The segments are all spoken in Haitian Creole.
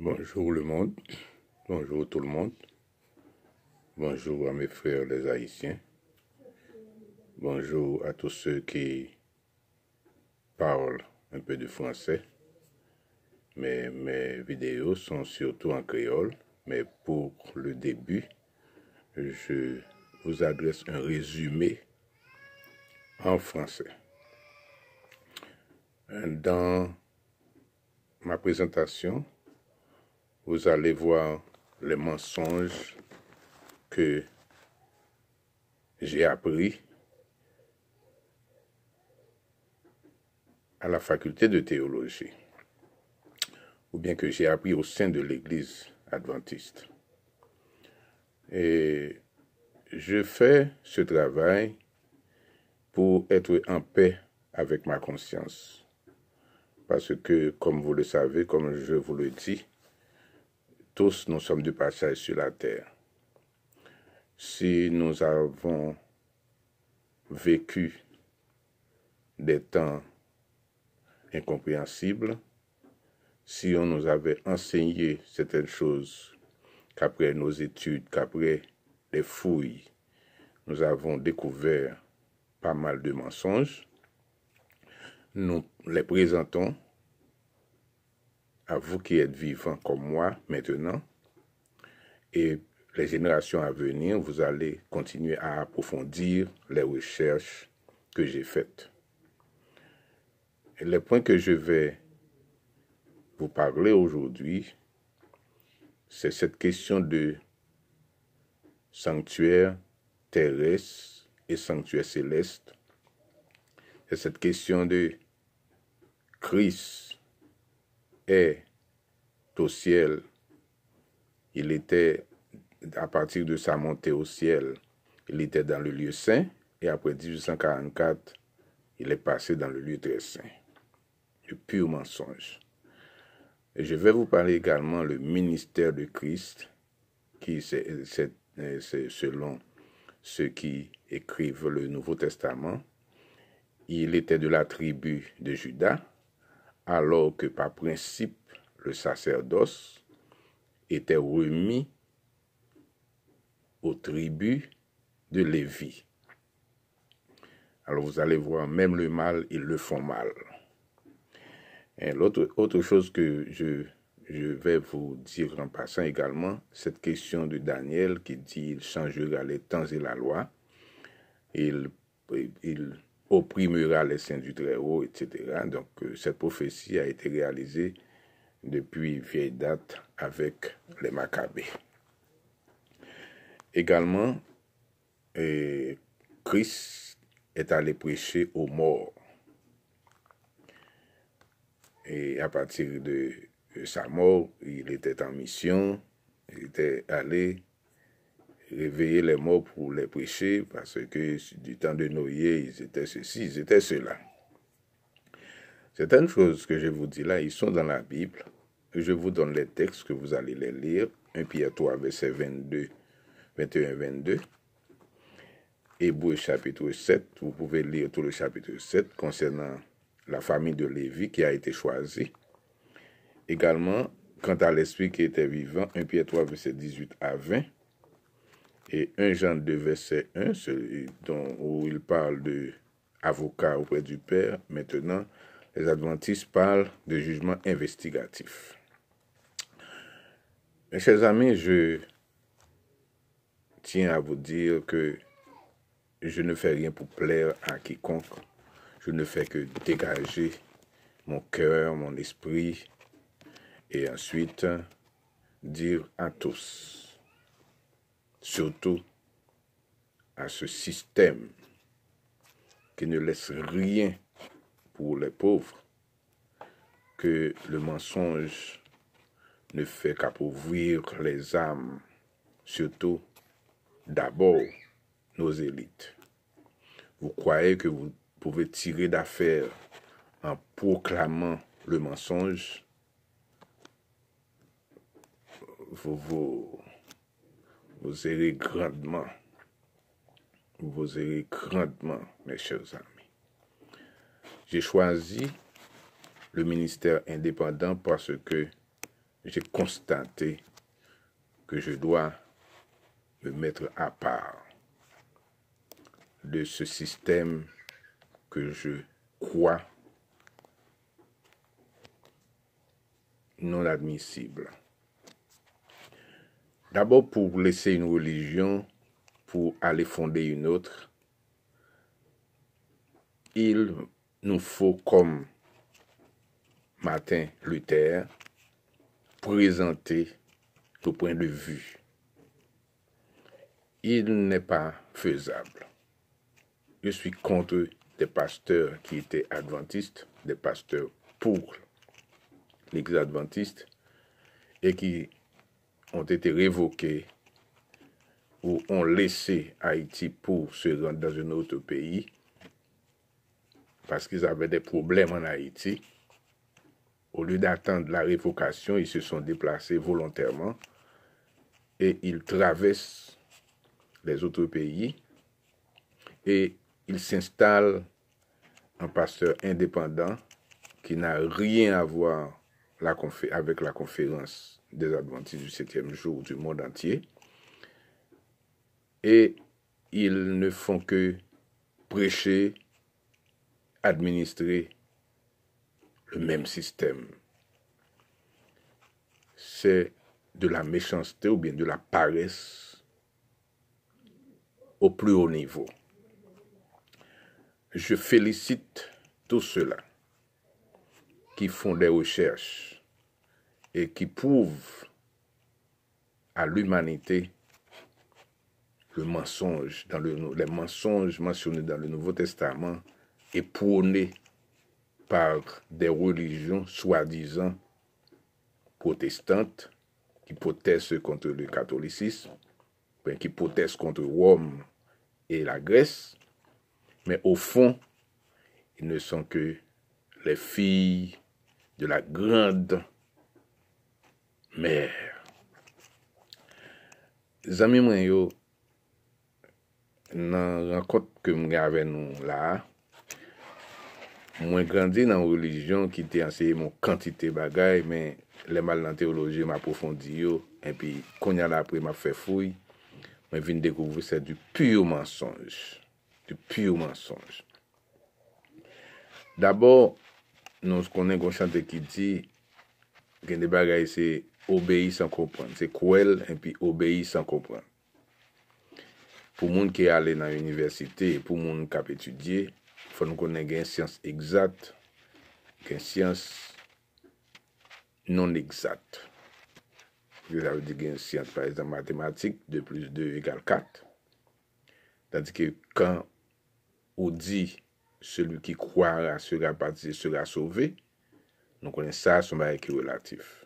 Bonjour le monde, bonjour tout le monde, bonjour à mes frères les Haïtiens, bonjour à tous ceux qui parlent un peu de français. Mais mes vidéos sont surtout en créole, mais pour le début, je vous adresse un résumé en français. Dans ma présentation, vous allez voir les mensonges que j'ai appris à la faculté de théologie, ou bien que j'ai appris au sein de l'Église adventiste. Et je fais ce travail pour être en paix avec ma conscience. Parce que, comme vous le savez, comme je vous le dis, tous nous sommes du passage sur la terre. Si nous avons vécu des temps incompréhensibles, si on nous avait enseigné certaines choses qu'après nos études, qu'après les fouilles, nous avons découvert pas mal de mensonges, nous les présentons à vous qui êtes vivants comme moi maintenant, et les générations à venir, vous allez continuer à approfondir les recherches que j'ai faites. Et les points que je vais vous parler aujourd'hui, c'est cette question de sanctuaire terrestre et sanctuaire céleste. C'est cette question de Christ est au ciel. Il était, à partir de sa montée au ciel, il était dans le lieu saint, et après 1844, il est passé dans le lieu très saint. Le pur mensonge. Et je vais vous parler également le ministère de Christ, qui c'est selon ceux qui écrivent le Nouveau Testament. Il était de la tribu de Judas, alors que par principe le sacerdoce était remis aux tribus de Lévi. Alors vous allez voir, même le mal, ils le font mal. et L'autre autre chose que je, je vais vous dire en passant également, cette question de Daniel qui dit il changera les temps et la loi. il opprimera les saints du Très-Haut, etc. Donc euh, cette prophétie a été réalisée depuis vieille date avec les Maccabées. Également, euh, Christ est allé prêcher aux morts. Et à partir de sa mort, il était en mission, il était allé réveiller les morts pour les prêcher, parce que du temps de Noé, ils étaient ceci, ils étaient cela. Certaines choses que je vous dis là, ils sont dans la Bible. Je vous donne les textes que vous allez les lire. 1 Pierre 3, verset 22, 21, 22. Hébreu chapitre 7, vous pouvez lire tout le chapitre 7 concernant la famille de Lévi qui a été choisie. Également, quant à l'esprit qui était vivant, 1 Pierre 3, verset 18 à 20 et 1 Jean 2, verset 1, celui dont, où il parle de avocat auprès du Père. Maintenant, les adventistes parlent de jugement investigatif. Mes chers amis, je tiens à vous dire que je ne fais rien pour plaire à quiconque. Je ne fais que dégager mon cœur, mon esprit, et ensuite dire à tous surtout à ce système qui ne laisse rien pour les pauvres, que le mensonge ne fait qu'appauvrir les âmes, surtout d'abord nos élites. Vous croyez que vous pouvez tirer d'affaire en proclamant le mensonge vous, vous, vous irez grandement. Vous grandement, mes chers amis. J'ai choisi le ministère indépendant parce que j'ai constaté que je dois me mettre à part de ce système que je crois non admissible. D'abord pour laisser une religion, pour aller fonder une autre, il nous faut comme Martin Luther présenter le point de vue. Il n'est pas faisable. Je suis contre des pasteurs qui étaient adventistes, des pasteurs pour l'Église adventiste, et qui ont été révoqués ou ont laissé Haïti pour se rendre dans un autre pays parce qu'ils avaient des problèmes en Haïti. Au lieu d'attendre la révocation, ils se sont déplacés volontairement et ils traversent les autres pays et ils s'installent en pasteur indépendant qui n'a rien à voir avec la conférence des Adventistes du septième jour du monde entier. Et ils ne font que prêcher, administrer le même système. C'est de la méchanceté ou bien de la paresse au plus haut niveau. Je félicite tous ceux-là qui font des recherches et qui prouve à l'humanité le mensonge, dans les mensonges mentionnés dans le Nouveau Testament et prônés par des religions soi-disant protestantes qui protestent contre le catholicisme, qui protestent contre Rome et la Grèce, mais au fond, ils ne sont que les filles de la grande Mè, zami mwen yo, nan rangkot ke mwen ave nou la, mwen krandi nan relijyon ki te anseye moun kantite bagay, men lèman lan teoloji m apofondi yo, en pi konya la apri m apfe fouy, mwen vin dekouvre se du pyo mensonj. Du pyo mensonj. Dabor, nou skonnen kon chante ki di, gen de bagay se... obéi san kompren. Se kouel en pi obéi san kompren. Pou moun ki ale nan universite, pou moun kap etudye, fò nou konnen gen yon siyans egzat, gen siyans non egzat. Gen siyans, par exemple, matematik, 2 plus 2 egal 4. Tadikè, kan ou di, selou ki kouara, sega patise, sega sove, nou konnen sa souman ekir relatif.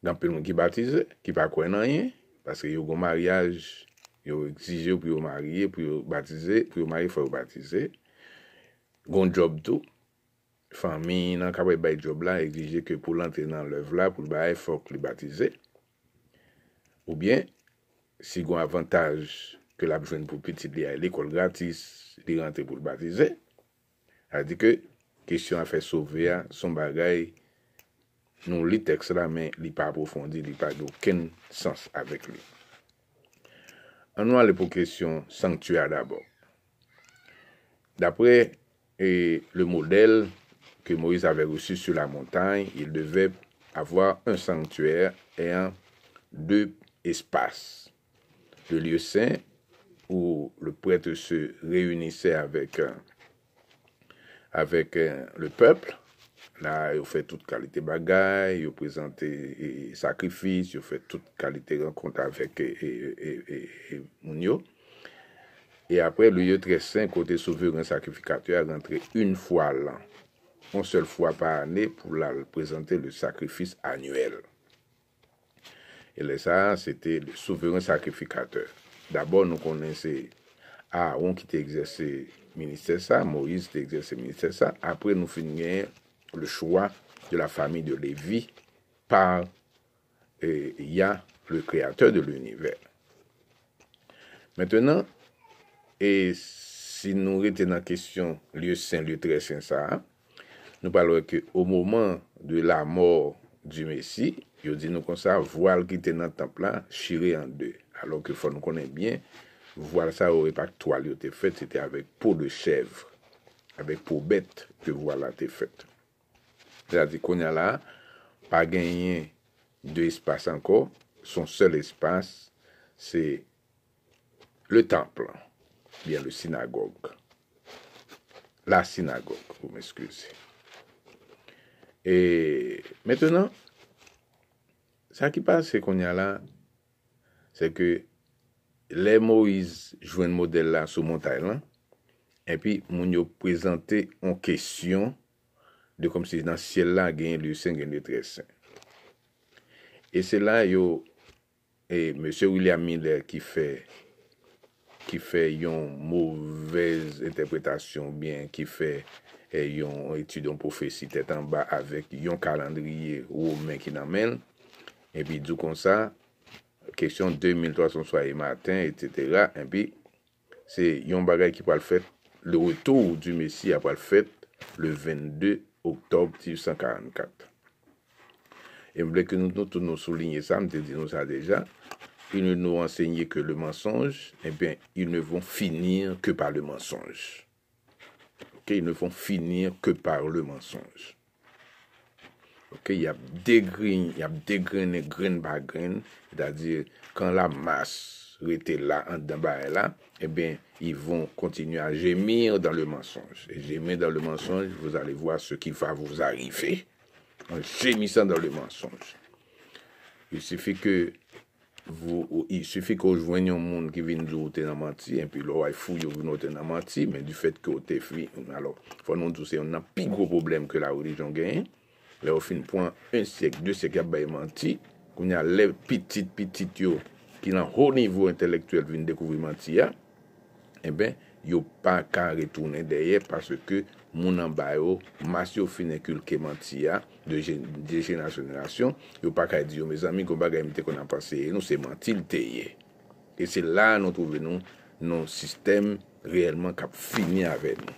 Gan pel moun ki batize, ki pa kwen nan yon, paske yon gon maryaj, yon exije pou yon marye, pou yon batize, pou yon marye fòk yon batize. Gon job dò, fami nan kapwe bay job la, exije ke pou lante nan lèv la, pou l baye fòk l batize. Ou bien, si yon avantaj ke l apjwen pou piti li a l ekol gratis, li rente pou l batize, adi ke, kesyon a fè sove a, son bagay, Non, là, mais la men pas pas il pas a pas d'aucun sens avec lui. En nou ale pou sanctuaire d'abord. D'après le modèle que Moïse avait reçu sur la montagne, il devait avoir un sanctuaire et un deux espaces. Le lieu saint où le prêtre se réunissait avec, euh, avec euh, le peuple la yo fè tout kalite bagay, yo pwèzante sakrifis, yo fè tout kalite renkont avèk moun yo. E apwè, l'ye tressen kote souveren sakrifikatè rentre yon fwa lan, yon sel fwa pa anè, pou la pwèzante le sakrifis anuel. E le sa, sè te souveren sakrifikatè. D'abò, nou konense a on ki te egzersè ministè sa, Moïse te egzersè ministè sa, apwè nou finye le choua de la fami de Lévi par y euh, a le kreator de l'univers. Mètènen, e si nou retenan kèsyon liyo sen, liyo tre sen sa, nou palwe ke ou mouman de la mor di Mesi, yo di nou konsa voal ki tenan tanpla, shire an de. Alon ke fon nou konen bien, voal sa ou repak toal yo te fèt, se te avek pou de chev, avek pou bet te voal la te fèt. Zade konya la, pa genye De espase anko Son sel espase Se le temple Biye le sinagogue La sinagogue Ou m'eskuse E Metenon Sa ki pase konya la Se ke Le Moise jwen model la sou Montaïlan E pi moun yo Prezante an kesyon de kom se nan siel la genye lusen genye tresen. E se la yo, e M. William Miller ki fe, ki fe yon mouvez interpretasyon, ki fe yon etudyon profesi, tetan ba, avek yon kalandriye ou men ki namen, e pi djou kon sa, kesyon 2300 soya e matin, et cetera, e pi, se yon bagay ki pal fet, le retou du Mesi apal fet, le 22, Oktob 644. Mble ke nou nou tou nou souline sa, mte di nou sa deja, i nou nou ensegne ke le mensonj, e eh ben, i nou nou finir ke par le mensonj. Ok, i nou nou finir ke par le mensonj. Ok, y ap degren, y ap degren e gren bagren, da dir, kan la mas rete la an daba e la, e eh ben, y voun kontinu a jemir dan le mensonj. E jemir dan le mensonj, vouz ale vwa se ki va vouz arive, an jemisan dan le mensonj. Y sifi ke, y sifi ke ou jwenyon moun ki vin zou ou tena manti, en pi lor ay fou yo vin ou tena manti, men du fet ke ou te fwi, alo, fonon tou se, yon nan pi gwo problem ke la orijon gen, le ou finpouan, un sek, dwe sek ya bay manti, koun ya lev pitit, pitit yo, ki nan ho nivou intelektuel vin dekouvri manti ya, Ebe, eh yo pa ka retounen deye Paske mounan bayo Masyo finekul ke mantiya De jenasyon Yo pa ka diyo, me zami, kon baga Yemite kon anpaseye, nou se mantil teye E se la nou trove nou Nou sistem reyelman Kap fini ave nou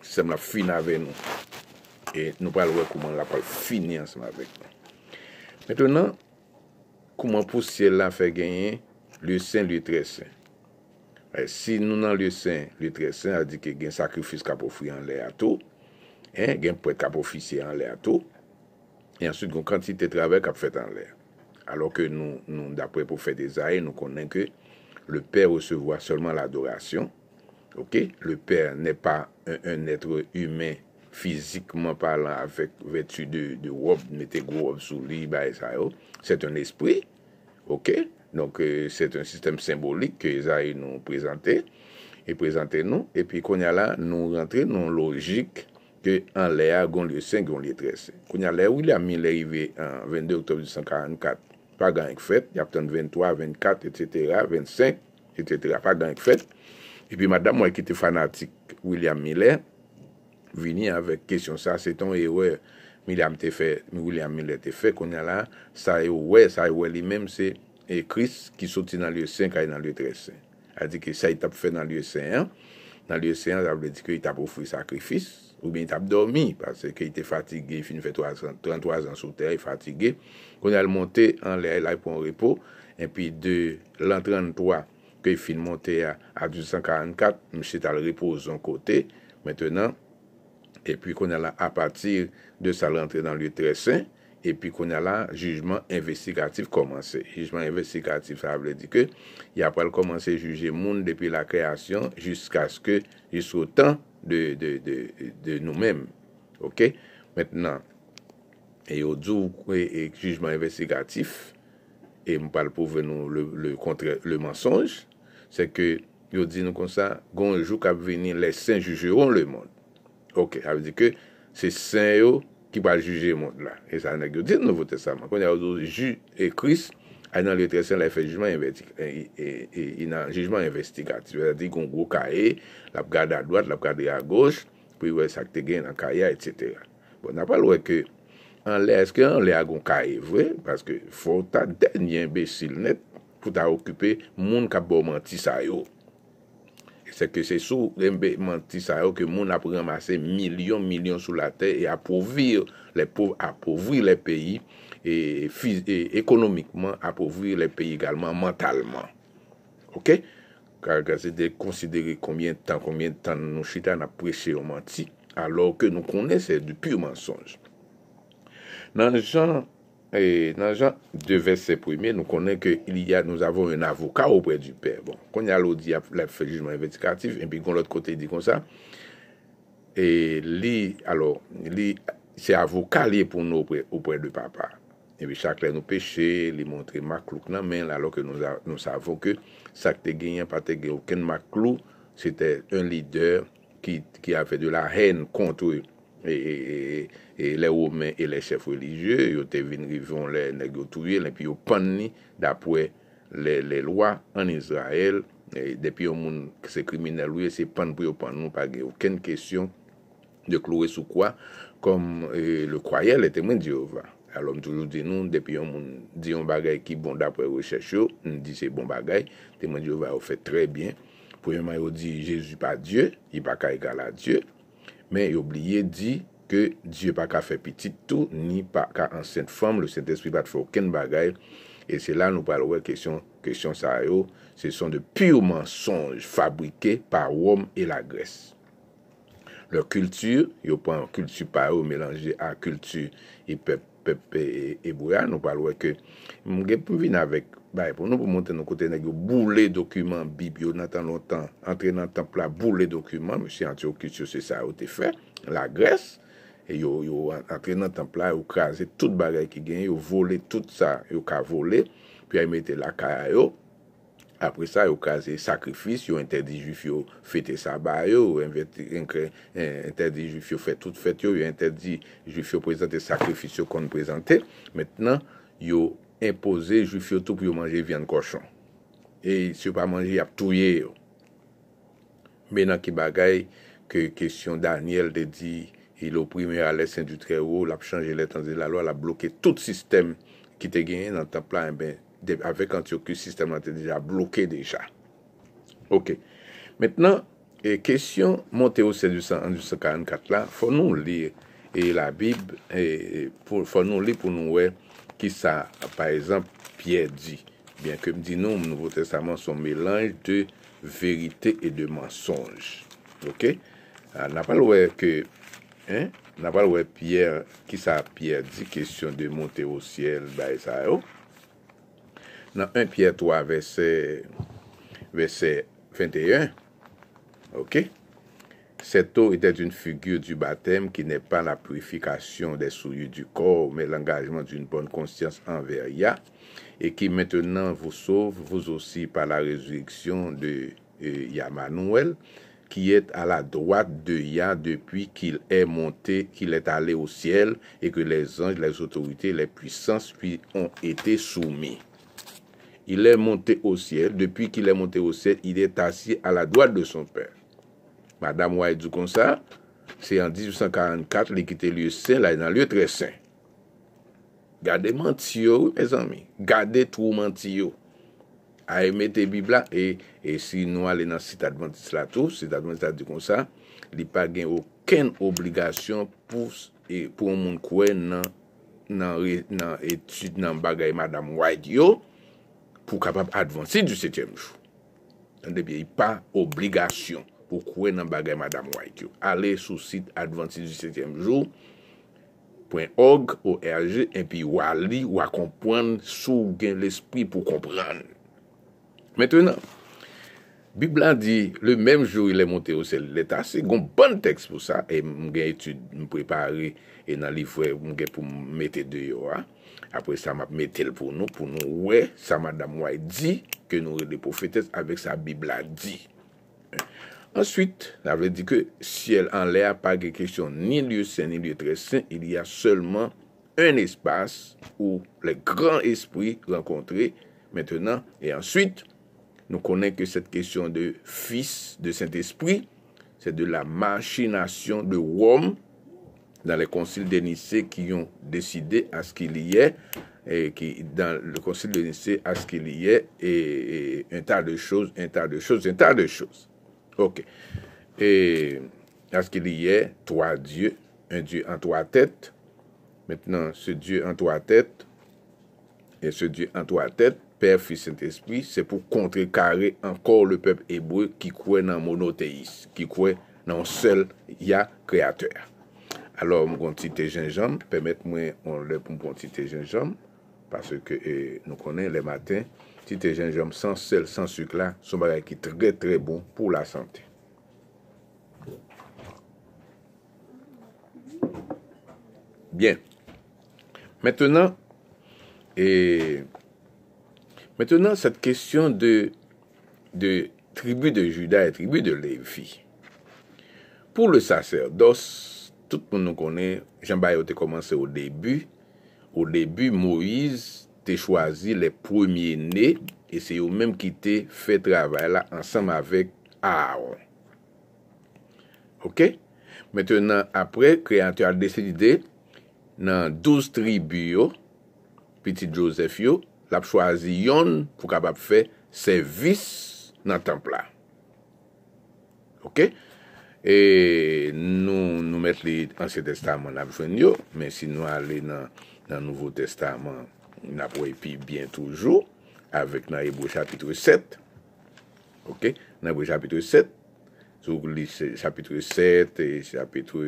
Sistem la fini ave nou E nou pralwe kouman la pal Fini anseman vek nou Metenon Kouman pou siel la fe genye Lye sen, lye tresen Eh, si nou nan lye sè, lye tre sè, a di ke gen sakrifis kapofi an lè ato, eh, gen pou et kapofisi an lè ato, e ansout gen kontite travè kap fèt an lè. Alors ke nou, nou, d'apre pou fèt dezae, nou konen ke, le pè recevoi solman la adorasyon, ok? Le pè nè pa un etre humè fizikman palan avèk vètu de wop, mette gwo wop sou li, ba e sa yo. Sèt un espri, ok? Donc, euh, c'est un système symbolique ke y zaye nou prezante, y prezante nou, epi konya la nou rentre nou logik ke an le a gon liye 5, gon liye 13. Konya la, William Miller y ve 22 octobre 1944, pa gan ek fet, y ap tante 23, 24, etc., 25, etc., pa gan ek fet. Epi madan, mwen ki te fanatik William Miller, vini avèk kesyon sa, se ton e we, William Miller te fe, konya la, sa e we, sa e we li menm se e kris ki soti nan lye 5 ka e nan lye 13. Adi ki sa i tap fe nan lye 5, nan lye 5, zavle di ki i tap ofri sakrifis, ou mi i tap dormi, pase ki i te fatigye, i fin fè 33 an sou tè, i fatigye, kon al monte an lè la pou an repo, epi de l'an 33, ki fin monte a 244, mè chè tal repo zon kote, mètenan, epi kon al apatir de sa rentre nan lye 13, epi koun ala, jujman investigatif komanse. Jujman investigatif, sa avle di ke, ya pal komanse juje moun depi la kreasyon, jiska sko, jiska wotan de nou menm. Ok? Metnan, e yo djou kwen ek jujman investigatif, e mpal pou ven nou le kontre, le mensonj, se ke, yo di nou kon sa, goun jou kap venin les sen jujeron le moun. Ok, avle di ke, se sen yo Ki pa juje moun la. E sa anegyo. Din nou vote sa man. Kwenye yo zo ju ekris, ay nan letresyon la e fe jujman investigatif. E sa di goun gwo ka e, la pou gade a doat, la pou gade a goch, pou i we sakte gen an kaya, et setera. Bon, na pal wè ke, an lè eske an lè a goun ka e vwè, paske fon ta denye imbesil net, pou ta okupe moun ka bomanti sa yo. Se ke se sou rembe manti sa yo ke moun ap ramase milyon milyon sou la te e apouvir le peyi ekonomikman, apouvir le peyi egalman mantalman. Ok? Kar gase de konsidere konbyen tan konbyen tan nou chitan apreche ou manti alor ke nou konen se du pur mensonj. Nan nou chan... E nan jan, de ve se premi, nou konen ke nou avon en avoka ou pre du pe. Bon, konen alo di ap la fejjman investikatif, en pi kon l'ot kote di kon sa. E li, alo, li se avoka li pou nou pre ou pre du papa. En pi chakle nou peche, li montre maklouk nan men, lalo ke nou savon ke sakte genyen pate genyen ken maklou, se te un lider ki ave de la ren kontou yon. E, e, e, e le oumen e le chef religye yo te vin rivon le negotouye le pi yo pan ni dapwe le lwa an Israel depi yo moun se krimine louye se pan pou yo pan nou pa gen ouken kesyon de kloye sou kwa kom le kwaye le temen diyo va alon toujou di nou depi yo moun diyon bagay ki bon dapwe rechech yo ni di se bon bagay temen diyo va ou fe tre bien pou yon man yo di Jezu pa Diyo yi pa ka egal a Diyo men yo blye di ke di yo pa ka fe piti tou, ni pa ka ansen fom, le sènt espri bat fò ken bagay, e se la nou palowe kèsyon sa yo, se son de pi ou mensonj fabrike par wom e la gres. Leur kultur, yo pan kultu pa yo, melange a kultu i pep pep ebouya, e nou pal wè ke mwen gen pou vin avèk, e nou pou montè nou kote nè, yo boule dokumen bib, yo natan lontan, entre nan tanpla, boule dokumen, mwen si antyo kitcho se sa, yo te fè, la gres, e yo entre nan tanpla, yo krasè, tout bagay ki gen, yo vole, tout sa, yo ka vole, pi a imète la kaya yo, apre sa yo kaze sakrifis, yo entedi ju fyo fete saba yo, yo entedi ju fyo fete tout fete yo, yo entedi ju fyo prezante sakrifis yo kon prezante. Metnen, yo impose ju fyo tout pou yo manje viand korson. E si yo pa manje, ap touye yo. Menan ki bagay, ke kesyon Daniel de di, ilo prime alè sèndu tre ou, l ap chanje lè tanze la lò, l ap bloke tout sistem ki te genye nan tap la, en eh ben... avèk Antiochus sistemantè dija blokè deja. Ok. Mètènan, kèsyon Montéosien 1844 la, fò nou lè, e la Bib e, e, fò nou lè pou nou wè ki sa, pè exemple, Pierre dit, bèn kèm di nou mnouveau testament son mélange de vèritè e de mensonj. Ok. Nè pal wè ki nè pal wè Pierre, ki sa Pierre dit kèsyon de Montéosien 1844 la, dans 1 Pierre 3, verset, 21, ok? Cette eau était une figure du baptême qui n'est pas la purification des souillures du corps, mais l'engagement d'une bonne conscience envers Yah, et qui maintenant vous sauve, vous aussi, par la résurrection de euh, qui est à la droite de Yah depuis qu'il est monté, qu'il est allé au ciel, et que les anges, les autorités, les puissances lui ont été soumis. il e monte o sien, depi ki il e monte o sien, il e tasye a la doa de son pè. Madame Ouaidou konsa, se an 1844, li kite liye sen, la yon an liye tre sen. Gade manti yo, e zanmi, gade trou manti yo. A eme te bibla, e si nou alen an sitadman disla tou, sitadman disla di konsa, li pa gen oken obligasyon pou moun kwen nan etude nan bagay Madame Ouaidou, pou kapap advansi du setyem jou. Dan debye, yi pa obligasyon pou kwen nan bagay Madame Waikyo. Ale sou sit advansi du setyem jou, point org, o RG, en pi wali, wakompran, sou gen l'espri pou kompran. Metwena, Bibla di, le menm jou ilè monte ou se leta, se gon bon tekst pou sa, e mgen etude mprepare, e nan li fwe mgen pou mette deyo a. Après ça, m'a pour nous, pour nous, ouais, ça, madame, dit que nous les prophétesses avec sa Bible a dit. Ensuite, ça veut dire que ciel en l'air, pas de question ni lieu saint, ni lieu très saint, il y a seulement un espace où les grands esprits rencontrés maintenant. Et ensuite, nous connaissons que cette question de fils de Saint-Esprit, c'est de la machination de Rome dans les conciles de qui ont décidé à ce qu'il y ait, et qui, dans le concile de Nicée, à ce qu'il y ait, et, un tas de choses, un tas de choses, un tas de choses. OK. Et à ce qu'il y ait trois dieux, un Dieu en trois têtes. Maintenant, ce Dieu en trois têtes, et ce Dieu en trois têtes, Père, Fils, Saint-Esprit, c'est pour contrecarrer encore le peuple hébreu qui croit dans monothéisme, qui croit dans un seul Yah créateur. alor mgon ti te jenjom, pemet mwen on le pou mgon ti te jenjom, paske e, nou konen le maten, ti te jenjom san sel, san sukla, sou bagay ki tre tre bon pou la sante. Bien. Metenan, et metenan sat kestyon de tribu de juda et tribu de levi. Pour le sacerdoce, Tout moun nou konen, jamba yo te komanse ou debu. Ou debu, Moïse te chwazi le premye ne. E se yo menm ki te fe travay la ansanm avek Aaron. Ok? Meten nan apre, kreyan te a deside nan 12 tribyo, piti Joseph yo, la p chwazi yon pou kap ap fe servis nan temple la. Ok? E nou nou met li ansye testaman nap jwen yo, men si nou ale nan nouvo testaman, nan pou epi bien toujou, avek nan Ebreu chapitre 7, ok, nan Ebreu chapitre 7, sou li chapitre 7, chapitre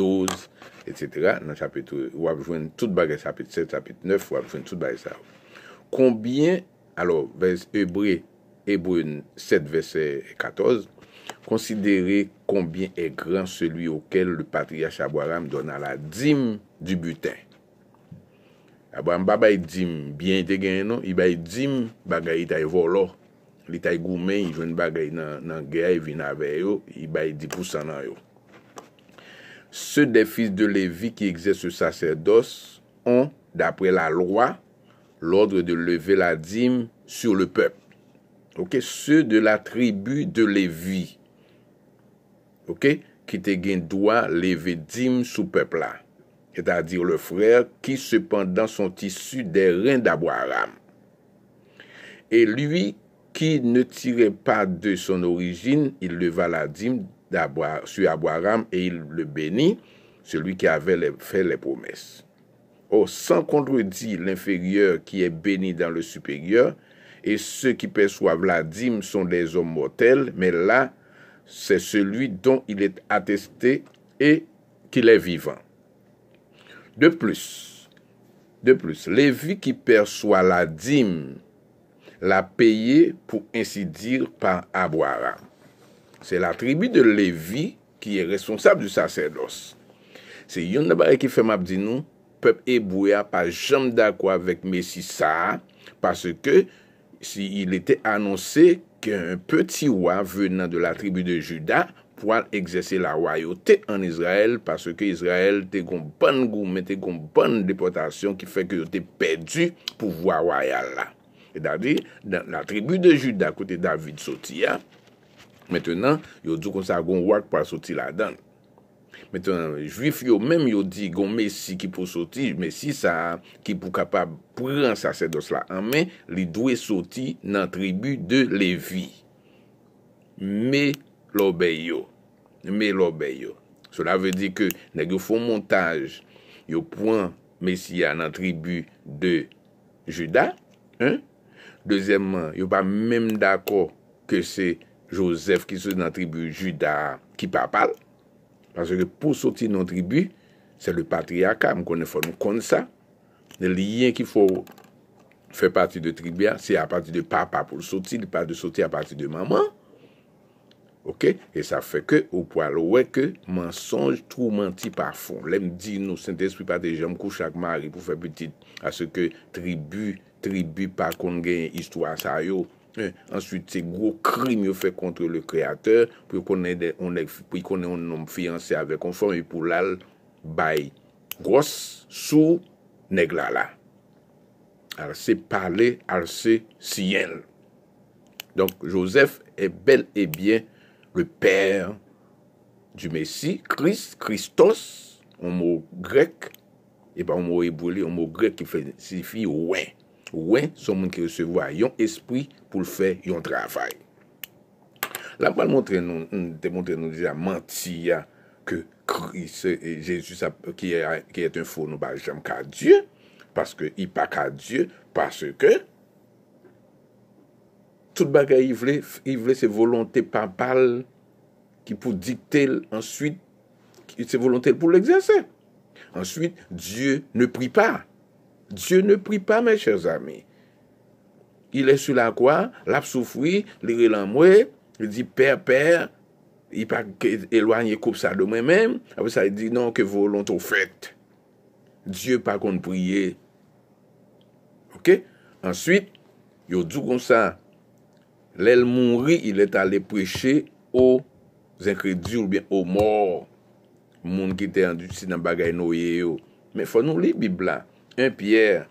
12, etc., nan chapitre, wap jwen tout bagay chapitre 7, chapitre 9, wap jwen tout bagay sa ou. Konbyen, alo, ebre, Ebreu 7, verset 14, konsidere konbyen e gran selu yo kelle le patria chabwaram donan la dim du buten. Abwa mba bay dim, byen ite gen nou, i bay dim bagay itay volo, li itay goumen, i joun bagay nan geay vinaveyo, i bay dipousananyo. Se defis de levi ki egzeste se sacerdos, on, dapre la loa, l'odre de leve la dim sur le pep. Se de la tribu de levi ok, te doit lever dîme sous peuple là. c'est-à-dire le frère qui cependant sont issus des reins d'Abraham. Et lui qui ne tirait pas de son origine, il leva la dîme sur Abraham et il le bénit, celui qui avait fait les promesses. Or, oh, sans contredit, l'inférieur qui est béni dans le supérieur, et ceux qui perçoivent la dîme sont des hommes mortels, mais là, Se seloui don il et ateste e kil e vivan. De plus, de plus, levi ki persoa la dim la peye pou insi dir pan abwara. Se la tribi de levi ki e responsab du sasedos. Se yon nabare ki femab dinou, pep e bouya pa jam d'akwa vek mesi sa, pa se ke Si il ete annonse ke un peti wak venan de la tribu de juda pou an egzese la wak yo te an Israel parce ke Israel te kompon gou men, te kompon depotasyon ki feke yo te pedu pou wak wak ya la. E dadi, la tribu de juda kote David soti ya, metenan, yo du kon sa goun wak pou an soti la dan. Metan, juif yo, menm yo di gon Messi ki pou soti, Messi sa, ki pou kapab pran sa sedos la. Anmen, li dwe soti nan tribu de Levi. Me lobe yo. Me lobe yo. Sola ve di ke, neg yo fon montaj, yo pon Messi ya nan tribu de Judas. Dezemman, yo pa menm dako ke se Joseph ki se nan tribu Judas ki papal. Pansè ke pou soti nan tribu, se le patriaka m konen fò m kon sa. Ne liyen ki fò fè pati de tribyan, se a pati de papa pou soti, li pati de soti a pati de mama. Ok, e sa fè ke ou pwa louè ke mensonj trou menti pa fon. Lem di nou sentespi pati jèm kouchak mari pou fè petit asè ke tribu, tribu pa kon gen yistwa sa yo. answite se gro krim yo fe kontre le kreator, pou y konen yon nom fiyanse ave konfor, yon pou lal bay gros sou neglala. Arse pale, arse siyel. Donk, Josef e bel e bien le per du Mesi, Christ, Christos, yon mou grek, e ba yon mou ebouli, yon mou grek ki fesifi wey, Ouè, son moun ki recevwa yon espri pou l'fè yon travay. La moun mm, te montre nou dja mantiya ke eh, Jésus ki ete un founou ba jam ka Diyo paske i pa ka Diyo paske tout baka i vle se volonte pa pal ki pou dikte l'enswit ki se volonte l pou l'exerse. Enswit, Diyo ne pri pa Diyo ne pri pa, mè chèrs amè. Ilè sou la kwa? Lap soufri, li relan mwè, li di per per, il pa elwanyè koup sa domè mèm, apè sa li di, nan, ke volon to fèt. Diyo pa kon priye. Ok? Ansyit, yo djou kon sa, lèl moun ri, ilè talè preche, ou zè kredi ou bien ou mòr, moun ki te anduti nan bagay nouye yo. Mè fon nou li bib la. 1 Pierre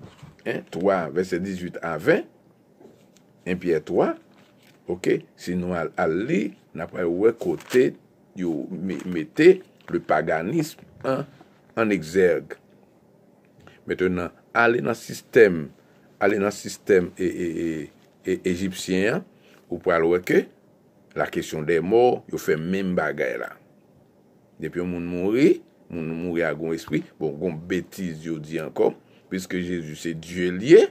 3, verset 18 avan, 1 Pierre 3, ok, sinon al li, napre ouwe kote, yo mette le paganisme an egzerg. Mettenan, al li nan sistem, al li nan sistem e egipsyen, ou pral weke, la kesyon de mor, yo fe men bagay la. Depi yo moun mounri, moun mounri agon espri, bon, goun betis yo di ankom, Piske Jezu se diye liye,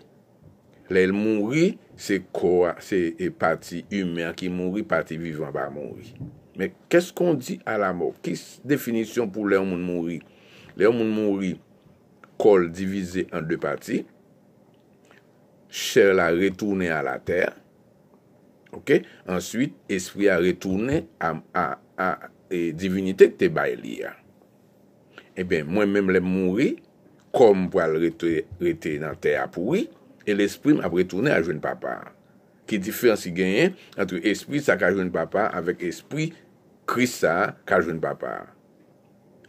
le mouri se kwa, se e pati yu myan ki mouri, pati vivan pa mouri. Men, kes kon di a la mou? Ki definisyon pou le om moun mouri? Le om moun mouri, kol divize an de pati, chel a retoune a la ter, ok, answit, espri a retoune a divinite te ba elia. Eh e ben, mwen menm le mouri, kom pou al rete nan te apoui, e l'esprit m ap retoune a jwen papa. Ki difensi genyen, antre esprit sa ka jwen papa, avek esprit krisa ka jwen papa.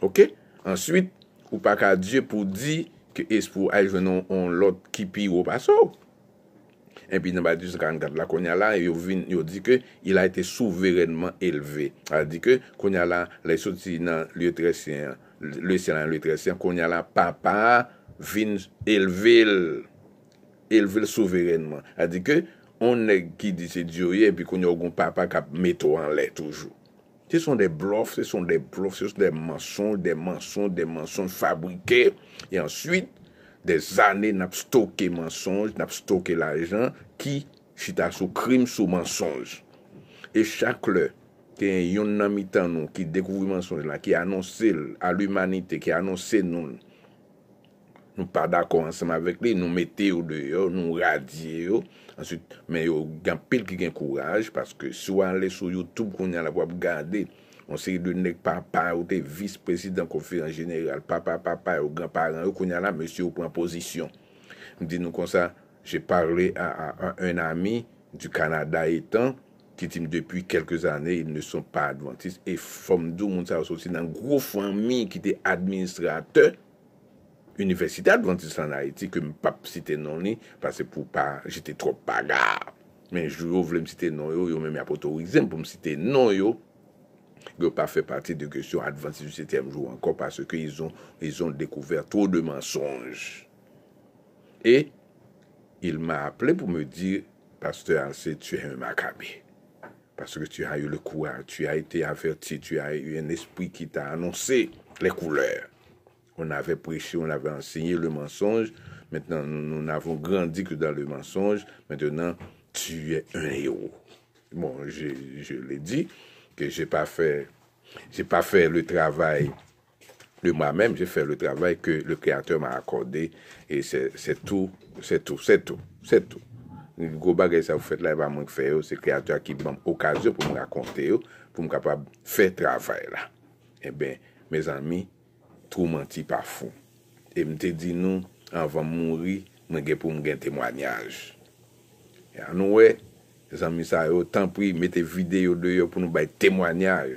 Ok? Answit, ou pa ka Dje pou di, ke esprit a jwenon on lot kipi ou pasok. En pi nabadi 54 la konyala, yo di ke il a ete souverenman elve. A di ke konyala la esoti nan liye tresyen an. lè sè lan lè tre sè, kon yal la papa vin elvel souverènman. Adi ke, onè ki disè diyo yè, pi kon yal gon papa kap meto an lè toujou. Se son de blof, se son de blof, se son de mensonj, de mensonj, de mensonj fabrike, e answit, de zanè nap stoke mensonj, nap stoke la jan ki chita sou krim sou mensonj. E chak lè, te yon nan mitan nou ki dekouvri mensonj la, ki anonsel al humanite, ki anonsel nou, nou pa d'akon ansanm avek li, nou mete yo de yo, nou radye yo, answit, men yo gen pil ki gen kouraj, paske sou anle sou Youtube koun yon la kwa pou gade, on se yon nek pa pa ou te vice-president konferan jeneral, pa pa pa pa ou gen paran yo koun yon la, men si yo pren posisyon. M di nou kon sa, jè parle a un ami du Kanada etan, Kitim depi kelke zane, il ne son pa Adventist, e fom do moun sa ososi nan gro fwami ki te administrate Universite Adventist an Aiti ke m pap site noni, pase pou pa jete tro pagab. Men jlo vle m site non yo, yo mè m apoto wikzem pou m site non yo, yo pa fe pati de gwenchon Adventist 7e jou anko, pase ke yon dekouver tro de mensonj. E, il m aple pou me di, Pasteur Alse, tu en makabé. Parce que tu as eu le courage, tu as été averti, tu as eu un esprit qui t'a annoncé les couleurs. On avait prêché, on avait enseigné le mensonge. Maintenant, nous n'avons grandi que dans le mensonge. Maintenant, tu es un héros. Bon, je, l'ai dit que j'ai pas pas fait le travail de moi-même. J'ai fait le travail que le Créateur m'a accordé. Et c'est tout, c'est tout, c'est tout, c'est tout. Gouba gè sa ou fèt la, y e pa mwen k fè yo, se kreatour ki bèm okasyon pou mwen rakonte yo, pou mwen kapap fè travè la. E bè, mè zanmi, trou menti pa foun. E mwen te di nou, anvan mounri, mwen gè pou mwen gen tèmwanyaj. E an nou wè, zanmi sa yo, tan pri mè te videyo de yo, pou mwen bay tèmwanyaj,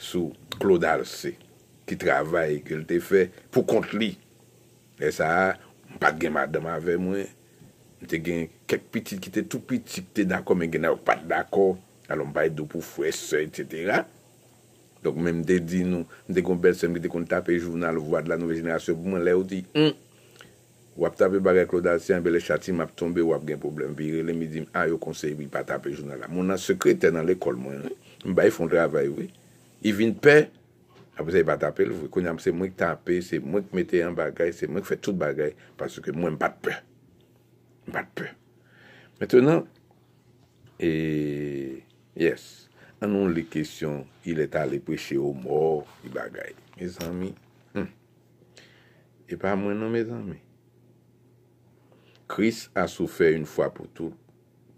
sou Claude Alcé, ki travè, ki l te fè, pou kont li. E sa, mwen pat gen madama vè mwen, mwen te gen, kek piti ki te tout piti ki te dako, men genè wak pat dako, alon bay do pou fwe se, etc. Donk men mde di nou, mde kon bel se mbi de kon tape jounal, vwa de la nouwe jenasyon, pou mwen le ou di, hmm, wap tape bagay klo dasyan, be le chati map tombe, wap gen problem viri, le mi di, a ah, yo konsey bi, bat tape jounal. Mon nan sekre te nan l'ekol mwen, mba yi fon dravay wè, yi vin pe, aposè ah, bat tape, konyam se mwen ki tape, se mwen ki mette yon bagay, se mwen ki fet tout bagay, paske m Mètènen, yes, anon li kèsyon, il hmm. et alè pechè ou mò, i bagay, mè zanmi, e pa mwen nan mè zanmi, Kris a soufè yon fwa pou tout,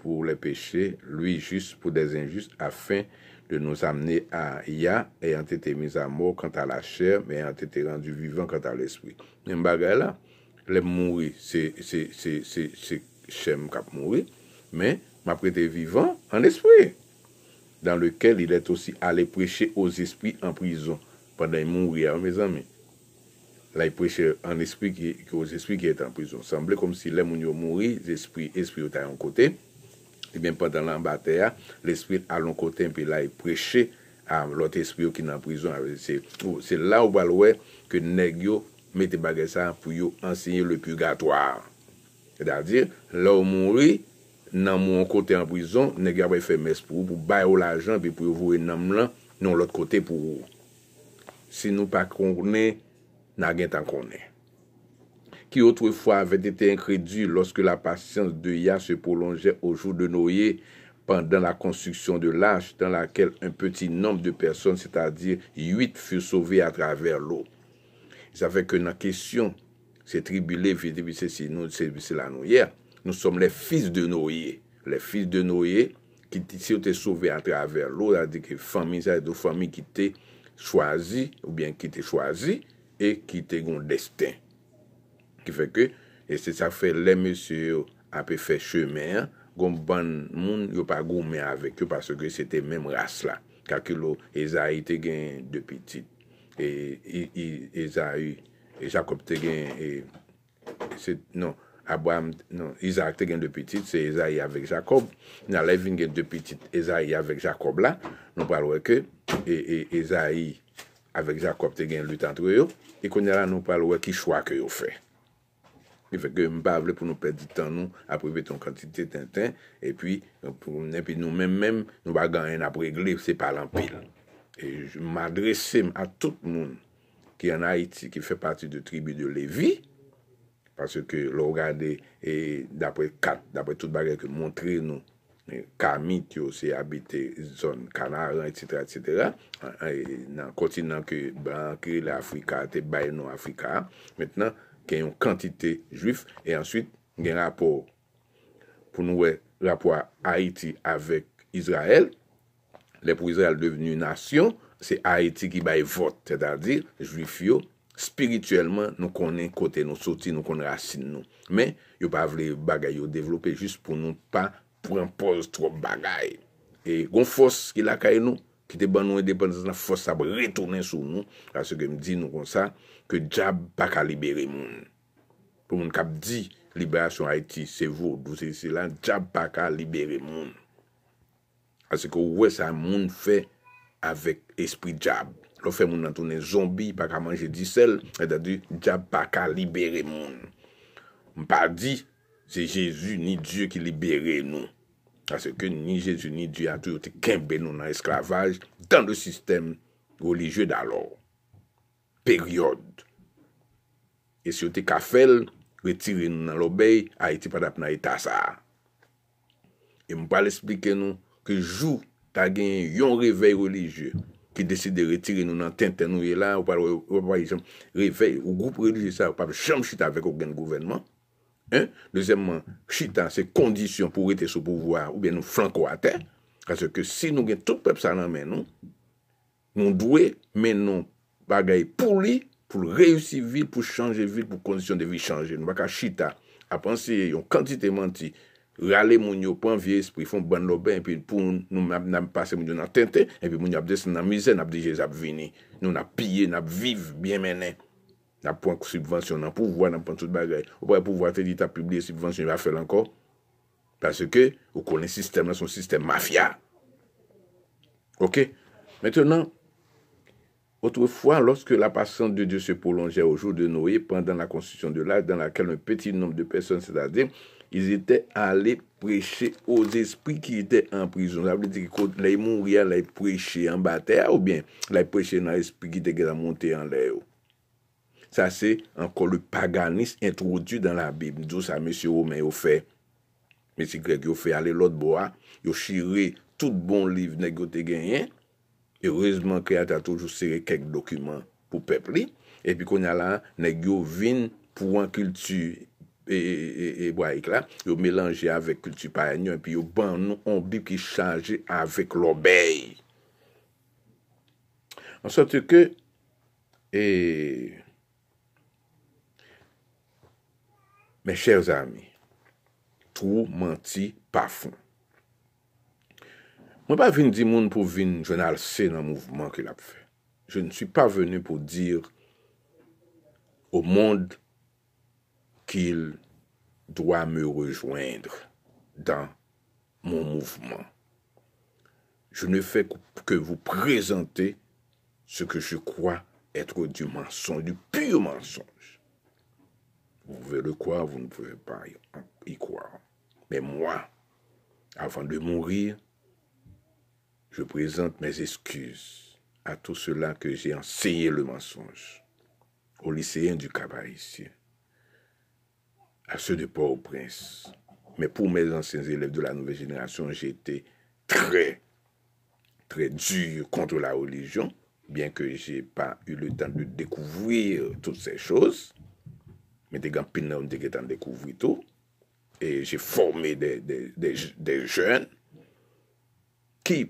pou lè pechè, lui jist pou dè zin jist, afin de nou zamenè a ya, e yant etè mè zanmò, kant a la chè, mè yant etè randu vivan, kant a lè spwi. Mè bagay la, lè mounri, se kèmè, chèm kap mouri, men, ma prete vivant, an espri, dan lekel il et osi ale preche os espri an prizon, pandan y mouri an vezan men. La y preche an espri ki, os espri ki et an prizon. Semble kom si lè moun yo mouri, espri, espri yo ta yon kote, di ben pandan lan ba teya, l'espri alon kote, an pe la y preche am lot espri yo ki nan prizon. Se la ou balwe, ke neg yo, mette bagesa an priyo, enseye le purgatoir. Se da dir, la ou moun ri, nan moun kote an brison, ne gavwe fèmès pou ou pou bay ou la jan, pi pou ou vouwe nan mlan, nan lòt kote pou ou. Se nou pa kounè, nan gen tan kounè. Ki autrefwa avèd ete inkredu loske la pasyans de ya se polonje au joun de nouye pandan la konstruksyon de laj, tan lakel un peti nombe de person, se ta dir, yuit fè souve a traver lò. Se avèkè nan kesyon, Se tribi lev, vi se si nou, se si la nou yer. Nou som le fils de nou ye. Le fils de nou ye, ki ti sou te souve a traver lour, a di ki fami sa, do fami ki te chwazi, ou bien ki te chwazi, e ki te goun desten. Ki feke, e se sa fe lemes yo api fe chemer, goun ban moun yo pa goun me avek yo, parce ke se te menm ras la. Kake lo, e za ite gen depitit. E za yu E Jacob te gen, e, e se, non, Abouam, non, Isaac te gen de pitit, se Ezaïe avèk Jacob, nan la evin gen de pitit, Ezaïe avèk Jacob la, nou pal wè ke, e Ezaïe avèk Jacob te gen loutan tre yo, e konye la nou pal wè ki chwa ke yo fè. E fè ke mbav lè pou nou pèdi tan nou, aprive ton kantite ten ten, e pi, pou mnen pi nou mèm mèm, nou bagan yon apregle, se pal anpil. E m adresem a tout moun, ki an Haïti ki fè pati de tribi de Lévi, pasè ke lò gade, d'apre kat, d'apre tout bagè, ki montre nou, kamit yo se habite zon Kanaran, etc. nan kontin nan ki bankre l'Afrika, te baye nou Afrika, mètnen ki yon kantite juif, e answit gen rapò, pou nou wè rapò Haïti avèk Izrael, lè pou Izrael deveni yon nasyon, Se Haiti ki baye vot, tè tè a dir, jwif yo, spirituelman nou konen kote nou, soti nou konen asin nou. Men, yo pa vle bagay yo devlope, jist pou nou pa, pou impoz tro bagay. E, gon fos ki la kay nou, ki te ban nou e depan, se nan fos sa bo retounen sou nou, ase ke m di nou kon sa, ke jab baka libere moun. Pou moun kap di, liberasyon Haiti, se vwo, dvou se si lan, jab baka libere moun. Ase ke ouwe sa moun fe, a, avèk espri djab. Lò fè moun an tonè zombi, pa kaman jè di sel, e da di djab pa ka libere moun. Mpa di, se jèzu ni djè ki libere nou. Asè ke ni jèzu ni djè atou yote kembe nou nan esklavaj dan lò sistem religyè dalò. Periode. E si yote kafel, retire nou nan lò bey, a iti pa dap nan etasa. E mpa lè esplike nou, ke jù, ta gen yon reveil religye ki deside retire nou nan tenten nou ye la, ou pa pa yon reveil ou group religye sa, ou pa pa chanm chita vek ou gen gouvenman. Dezemman, chita se kondisyon pou rete sou pouvoar ou ben nou flankou a te, kase ke si nou gen tout pep sa nan men nou, nou dwe men nou bagay pou li, pou reyousi vil, pou chanje vil, pou kondisyon de vil chanje. Nou baka chita apansye yon kantite manti Rale moun yo pan vie espri fon ban lo ben, epi pou nou nan passe moun yo nan tente, epi moun yo ap des nan mize nan ap dejez ap vini. Nou nan ap pye, nan ap vive, bien menen. Nan pou an kou subvensyon nan pouvoan nan pan tout bagay. Ou pou an pouvoan te dit ap publie subvensyon, yon va fel anko. Paske ou konen sistem nan son sistem mafya. Ok? Mètè nan, otwe fwa, loske la pasan de die se polonje au joun de noye, pandan la konstisyon de la, dan lakel un peti nom de peson, sè da dey, iz ete ale preche ouz espri ki ete en prizon. Zap li te ki kote la yi moun ria la yi preche an ba te a ou bien la yi preche nan espri ki te gen a monte an le yo. Sa se, anko le paganis introdue dan la bib. Dyo sa, mesi yo men yo fe, mesi grek yo fe, ale lot bo a, yo shire tout bon liv negyo te gen yen, yo rezman kreat a toujou sere kek dokumen pou pepli, epi konya la negyo vin pou an kiltu E, e, e, yo melange avèk kulti pa anyon pi yo ban nou onbi ki chanje avèk l'obey. An sote ke, e, mè chèr zami, tou manti pa fon. Mwen pa vin di moun pou vin jwen alse nan mouvman ki la pou fè. Je nsi pa veni pou dir ou moun ki l doit me rejoindre dans mon mouvement. Je ne fais que vous présenter ce que je crois être du mensonge, du pur mensonge. Vous pouvez le croire, vous ne pouvez pas y croire. Mais moi, avant de mourir, je présente mes excuses à tout cela que j'ai enseigné le mensonge aux lycéens du Cabaret a sè de pa ou prince. Mè pou mèz ansèns élèv de la nouve jenèasyon, j'è tè trè, trè djou kontre la olijyon, bèn kè jè pa y lè tan lè dèkouvwè tout sè chòz, mè dè gampin nan dè gè tan dèkouvwè tout, et jè formè dè jèn ki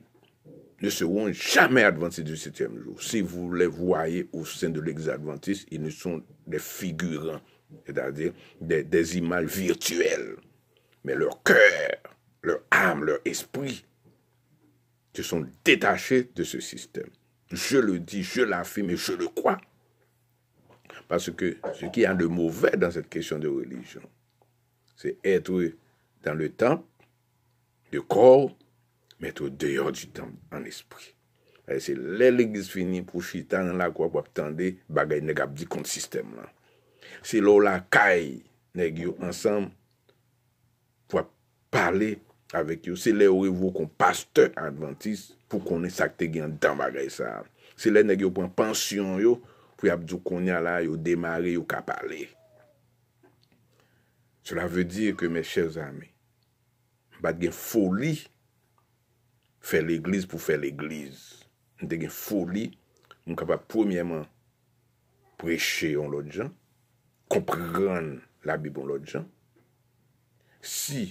ne sè wè jamais adventis du sètyèm jòz. Si wè lè voyè ou sènde lèk zè adventis, y nè son dè figurant c'est-à-dire des, des, images Mais leur cœur, leur âme, leur esprit se sont détachés de ce système. Je le dis, je l'affirme et je le crois. Parce que ce qui a de mauvais dans cette question de religion, c'est être dans le temple, le corps, mais être dehors du temple, en esprit. C'est l'Église finie pour chita dans la croix pour attendre dit contre système là. Se lè ou lakay nèk yo ansanm pou ap pale avèk yo. Se lè ou revou kon pasteur Adventist pou konen sakte gen dan bagay sa. Se lè nèk yo pon pension yo pou yap djou konya la yo demare yo kap pale. Sè la vè dir ke mè chèv zame. Bat gen foli fè l'eglis pou fè l'eglis. Nè gen foli mwen kapap premièman preche yon lò djan. kompregan la Biblon lò djan. Si,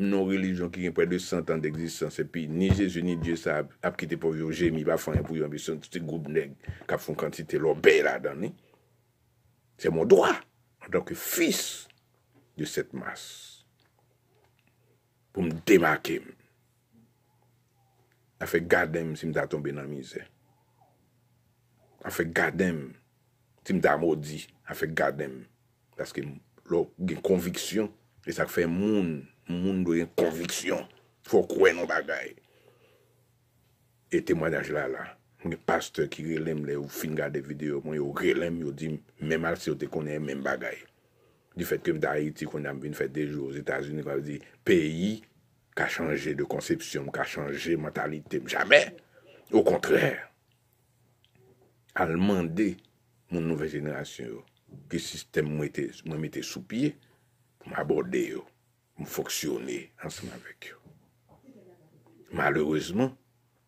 nou relijon ki gen pre de 100 an de egzistans, epi, ni Jezu, ni Jezab, apkite pou yo jemi, bafan yon pou yo ambisyon, ti goub neg, kap fon kantite lò be la dan. Se moun doa, an don ke fis, de set mas. Pou m demakem. Afe gade m, si m da tombe nan mize. Afe gade m, si m da amodi, afe gade m, taske lò gen konviksyon, e sak fe moun, moun do gen konviksyon, fò kwen nou bagay. E temwa daj la la, moun e paste ki relem le ou finga de videyo, moun yo relem yo di, menm al se yo te konen menm bagay. Di fet kem da Haiti, konen am bin fet dejo, os Etats-Unis konen di, peyi ka chanje de konsepsyon, ka chanje mentalite, mou jame, ou kontrèr, alman de, moun nouve jenasyon yo, que le système m'a mis sous pied pour m'aborder, pour fonctionner ensemble avec eux. Malheureusement,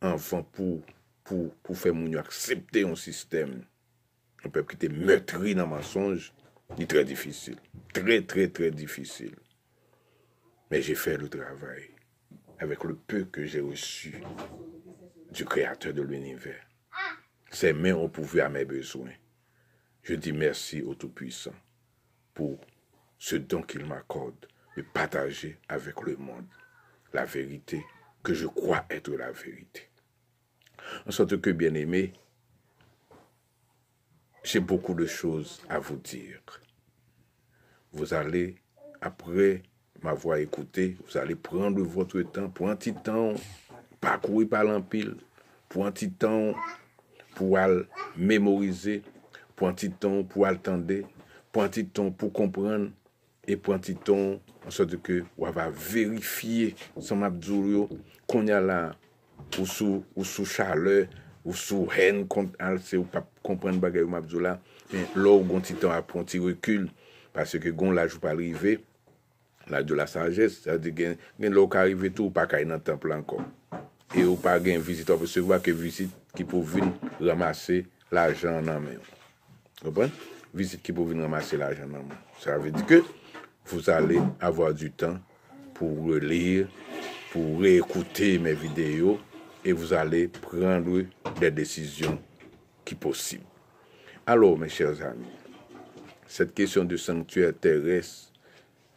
enfin, pour, pour, pour faire mon accepter un système, un peuple qui était meurtri dans le mensonge, c'est très difficile. Très, très, très difficile. Mais j'ai fait le travail avec le peu que j'ai reçu du Créateur de l'univers. Ses mains ont pourvu à mes besoins. Je dis merci au Tout-Puissant pour ce don qu'il m'accorde de partager avec le monde la vérité que je crois être la vérité. En sorte que, bien aimé, j'ai beaucoup de choses à vous dire. Vous allez, après m'avoir écouté, vous allez prendre votre temps pour un petit temps parcourir par l'empile, pour un petit temps pour mémoriser, Pwantiton pou altande, pwantiton pou komprende, e pwantiton anso de ke wava verifiye san mabzou yo konya la ou sou chale, ou sou hen kont alse ou pa komprende bagay ou mabzou la, lor gontiton a pwantirikul, pase ke goun lajou pa rive, lajou la sanjes, sa de gen lor ka rive tou ou pa kay nan temple anko. E ou pa gen vizit, anpo se vwa ke vizit ki pou vin ramase lajan nan men yo. Visite ki pou vin ramase la janman moun. Sa avè di ke, vous alè avò du tan pou relir, pou re-ekoute mè videyo, e vous alè prendre de desisyon ki posib. Alò, mè chèr zami, set kèsyon de sanctuè terès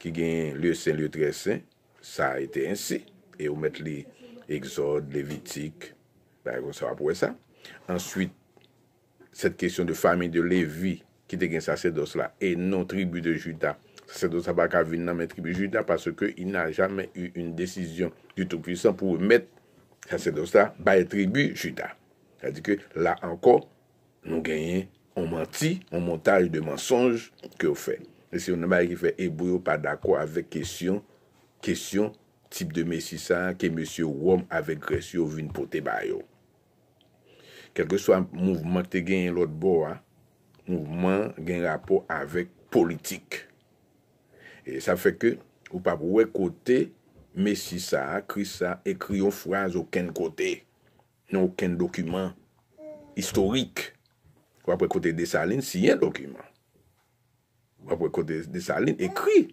ki gen lye sè, lye trè sè, sa a etè ansi, e ou mèt li exòd, levitik, ba yon sa wap wè sa. Ansywit, Set kesyon de fami de Levi ki te gen sa sedos la e non tribu de juda. Sa sedos la baka vin nan men tribu juda parce ke il nan jamen eu un desisyon du tout puissant pou men sa sedos la baye tribu juda. Sa di ke la anko nou genyen ou manti ou montage de mensonj ke ou fe. Se yon nan baye ki fe ebou yo pa da kwa avek kesyon, kesyon tip de mesi sa ke mesi ou wom avek resyo vin pote bayo. kelke swa mouvment te gen lout bo a, mouvment gen rapor avek politik. E sa feke, ou papwe kote, mesi sa, kri sa, ekri yon fraz ou ken kote, nou ken dokumen historik. Ou apwe kote desaline, si yon dokumen. Ou apwe kote desaline, ekri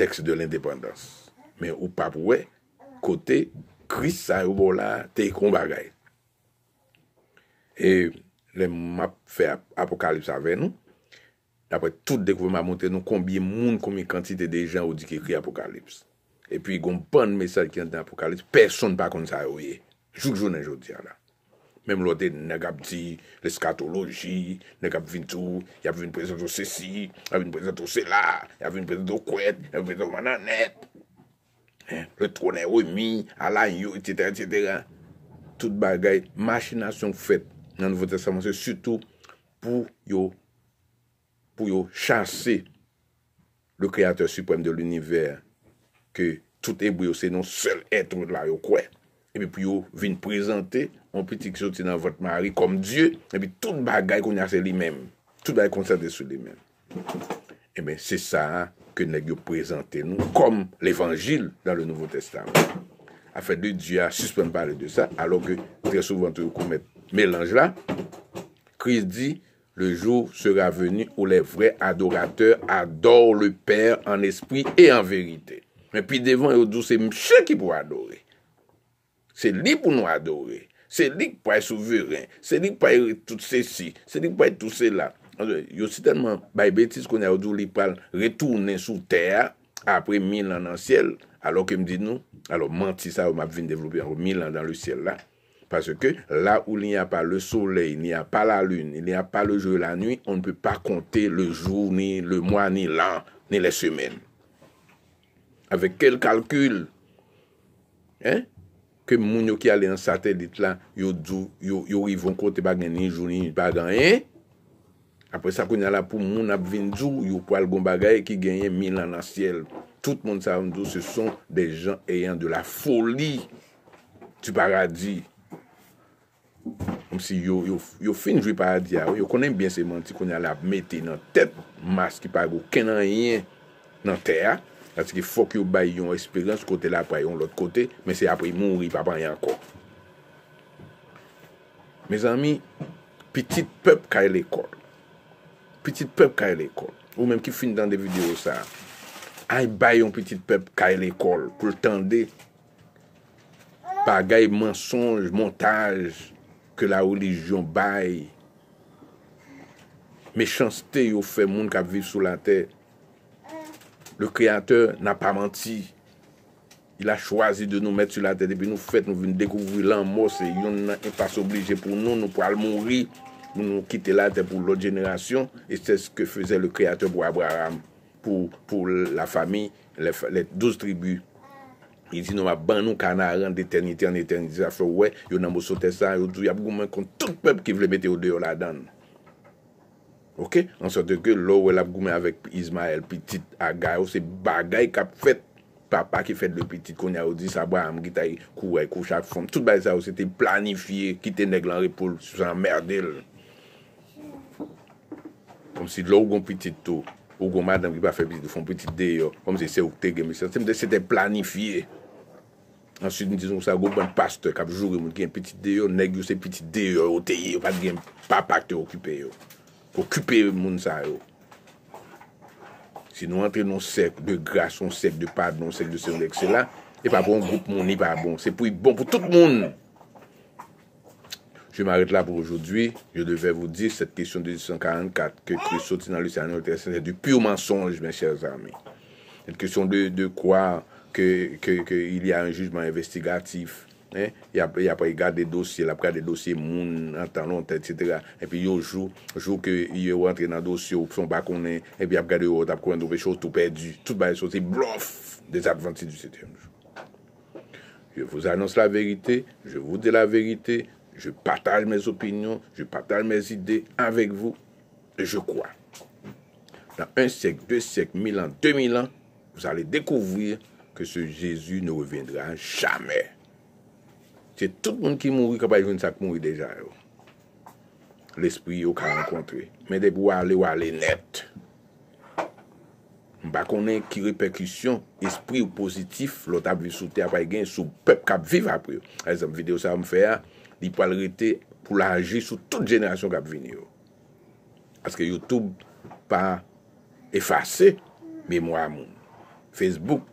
tekst de l'independans. Men ou papwe kote kri sa yon bo la, te yon bagayt. E le m ap fè apokalips avè nou. Dapwè tout dekwè m ap montè nou, kombi moun koumi kantite de jan ou di ki kri apokalips. E pi yon pan mesaj ki yon apokalips, person pa kon sa yoye. Jouk joun en jouti yon la. Mem lote negap ti, le skatologi, negap vintou, yap vini prezantou se si, yap vini prezantou se la, yap vini prezantou kouet, yap vini prezantou mananep. Le tronè ou yimi, alanyou, ititè, ititè. Tout bagay, machinasyon fèt, nan Nouveau Testament, se sutou pou yo chase le kreator suprem de l'univers ke tout ebou non yo se non sel etrou la yo kwe. Ebe pou yo vin prezante, mon petit kisotinan, votre mari, kom Dieu, ebe tout bagay kon yase li men. Tout bagay kon sade sou li men. Ebe, se sa, ke nek yo prezante nou, kom l'Evangil nan le Nouveau Testament. Afen de, Dieu a suspende pale de sa, alo ke, tres souvent, tou yo koumete Melanj la, Chris di, le jour sera venu ou le vre adorateur adore le Père en esprit et en verite. Men pi devan yowdou, se mche ki pou adore. Se li pou nou adore. Se li pou yowdou souveren. Se li pou yowdou tout se si. Se li pou yowdou tout se la. Yo si tenman baye betis kon yowdou li pou retounen sou ter apre 1000 an an siel. Alo kem di nou, alo manti sa ou map vin devloupi an 1000 an dan lus siel la. Paske la ou li a pa le soley, li a pa la lune, li a pa le je la nuit, on ne peut pas compter le jour, ni le mois, ni l'an, ni le semaine. Avek kel kalkul ke moun yo ki alen satelit la, yo yon kote bagen, ni je ni bagen. Apre sa kon yon la pou moun ap vin dou, yo pou al gom bagay ki genyen milan na siel. Tout moun sa an dou, se son de jan eyan de la foli tu paradis Omsi yo fin jwi pa a diya yo, yo konen bien seman ti konen la ap meti nan tep mas ki pa go kenan yin nan teya Natsi ki fok yo bay yon esperans kote la apay yon lot kote, men se apay mounri pa pan yanko Mez ami, pitit pep ka el ekol Pitit pep ka el ekol, ou menm ki fin dan de video sa Ay bay yon pitit pep ka el ekol pou l'tande Pa gay mensonj, montaj la religion baille. Méchanceté au fait monde qui vivre sur la terre. Le Créateur n'a pas menti. Il a choisi de nous mettre sur la terre. Et puis nous fait, nous venons découvrir l'amour et C'est une pas obligé pour nous. Nous aller mourir. Nous nous quitter la terre pour l'autre génération. Et c'est ce que faisait le Créateur pour Abraham, pour, pour la famille, les douze tribus. E zi nou a ban nou ka nan rend eternite an eternite. Afro we, yo nan mou sote san, yo dwi ap goumen kont tout pep ki vle bete ou de yo la dan. Ok? An sote ke lou el ap goumen avèk Izmael, piti agay ou se bagay kap fèt. Papa ki fèt le piti konye ou di sabwa am gitay kouwe eh, kouchak fon. Tout bay sa ou se te planifiye, kite neg lan repol, sou san merde l. Kom si lou ou gon piti to, ou gon madan ki pa fèt piti fon, piti de yo. Kom se se ou te gemi, se mde se te planifiye. answit ni dizon sa go bon pastor kap joure moun gen piti deyo, neg yo se piti deyo, oteyo, pat gen papak te okupe yo. Okupe moun sa yo. Sinon entre non sek de gras, non sek de pad, non sek de seon deksela, e pa bon goup moun, e pa bon. Se pou y bon pou tout moun. Je m'aret la pou oujoudwi, je devè vous di, set kisyon de 1844, ke kri soti nan l'usanil, et se nè de pur mensonj, men chèr zami. Et kisyon de kwa... ke il y a an jujman investigatif. Y apre y gade de dosye, apre y gade de dosye moun, an tan lon tèt, etc. Epi yo jou, jou ke y ou entre nan dosye, ou pson bakounen, epi apre y ou apre y nouve chos tout perdu. Tout ba y sosi blouf, desadventi du sétien. Je vous annonce la vérité, je vous dis la vérité, je partage mes opinions, je partage mes idées avec vous, et je crois. Dans un siècle, deux siècles, mille ans, deux mille ans, vous allez découvrir... Ke se Jezu ne revendra Jamè. Se tout moun ki mouri kapay joun sa k mouri Deja yo. L'esprit yo ka an kontre. Men de pou wale wale net. Mba konen ki reperkusyon Esprit ou pozitif L'otap vi soute apay gen sou pep Kap viv apyo. Asem videyo sa wam fè a. Di pal rete pou la aji sou tout jenasyon kap vini yo. Aske Youtube Pa efase Memoamoun. Facebook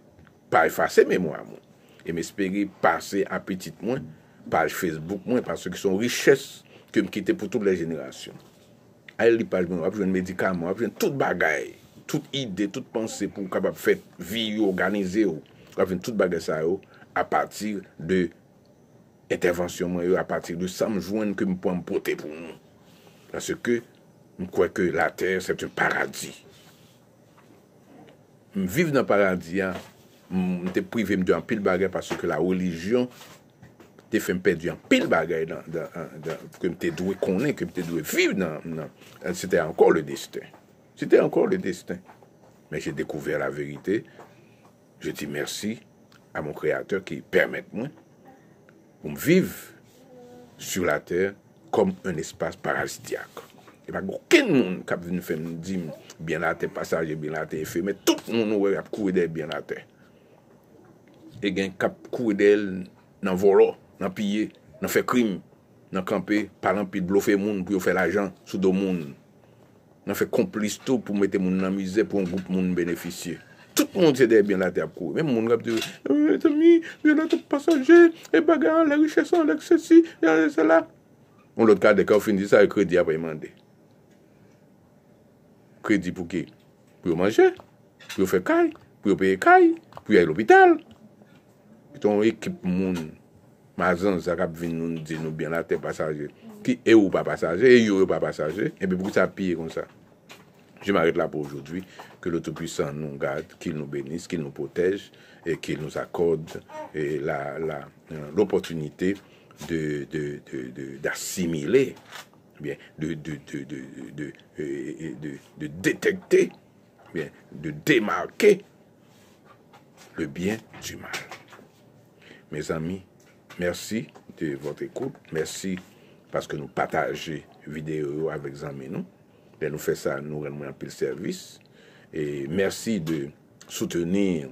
Pari fase mè mwa mwen. E m espere pase apetit mwen. Pari Facebook mwen. Pari se ki son riches ke m kite pou tout le jenerasyon. Aye li pal mwen wap. Jwen medika mwen wap. Jwen tout bagay. Tout ide, tout panse pou m kapap fet vi yu, organizye yu. Jwen tout bagay sa yu. A patir de etervansyon mwen yu. A patir de samjwen ke m pou m pote pou m. Paske m kweke la ter, se te paradis. M vive nan paradis ya. m te prive m di an pil bagay parce ke la olijyon te fe m pe di an pil bagay kem te dwe konen, kem te dwe viv nan, nan, euh, cete ankor le desten, cete ankor le desten men j e dekouver la verite je ti mersi a mon kreator ki permette m m viv sur la ter kom un espas parazdiak e pa gwo ken moun kap vini fe m di m bien la ter pasaje, bien la ter efem tout moun wè ap kouvede bien la ter E gen kap kou edel nan volo, nan piye, nan fe krim, nan kampe, palan pi blofe moun pou yo fe lajan sou do moun. Nan fe komplisto pou mette moun nan mize pou yon goup moun beneficye. Tout moun se deye bin la te ap kou. Men moun kap diyo, E mi, yon la te pasaje, e bagan, la riche san, la kse si, yon la se la. Moun lot ka dekè ou fin di sa, e kredi ap e mande. Kredi pou ki? Pou yo manje, pou yo fe kay, pou yo peye kay, pou yo e l'opital. ton ekip moun mazan sa kap vin nou di nou biyan la te pasaje ki e ou pa pasaje, e yu ou e pa pasaje epi pou ki sa piye kon sa jim arit la pou ajoudwi ke loutou pwisan nou gade, ki nou benis ki nou potej, ki nou sakode la euh, lopotunite de asimile de detekte de demarke le biyan di mal Mes amis, merci de votre écoute. Merci parce que nous partageons vidéo avec amis nous. Et ben, nous faisons ça, nous rendons un peu service. Et merci de soutenir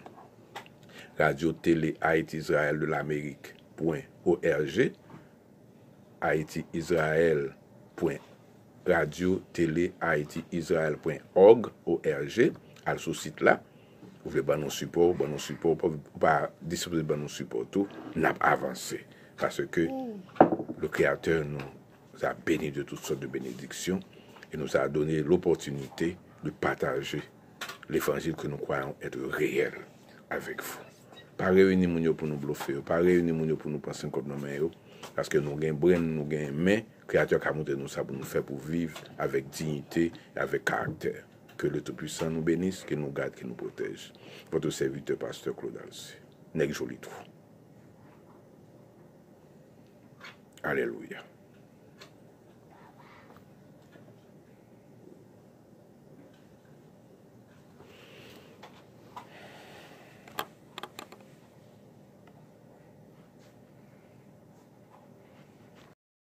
Radio Télé Haïti Israël de l'Amérique.org, Haïti Israël. Radio Télé Haïti Israël.org, ORG, à ce site-là. ou vle ban nou suport, ban nou suport, ou pa dispozit ban nou suportou, nou ap avanse. Paske le kreator nou a beni de tout sort de benediksyon, e nou sa a doni l'oportunite de pataje l'efanjil ki nou kwayan etre reyel avek vou. Pa reyouni moun yo pou nou blofe yo, pa reyouni moun yo pou nou panse mkop nan men yo, paske nou gen bren, nou gen men, kreator ka moun te nou sa pou nou fe pou viv avek dignite, avek karakter. Que le Tout-Puissant nous bénisse, qui nous garde, qui nous protège. Votre serviteur Pasteur Claude Alcée. Nek joli tout. Alléluia.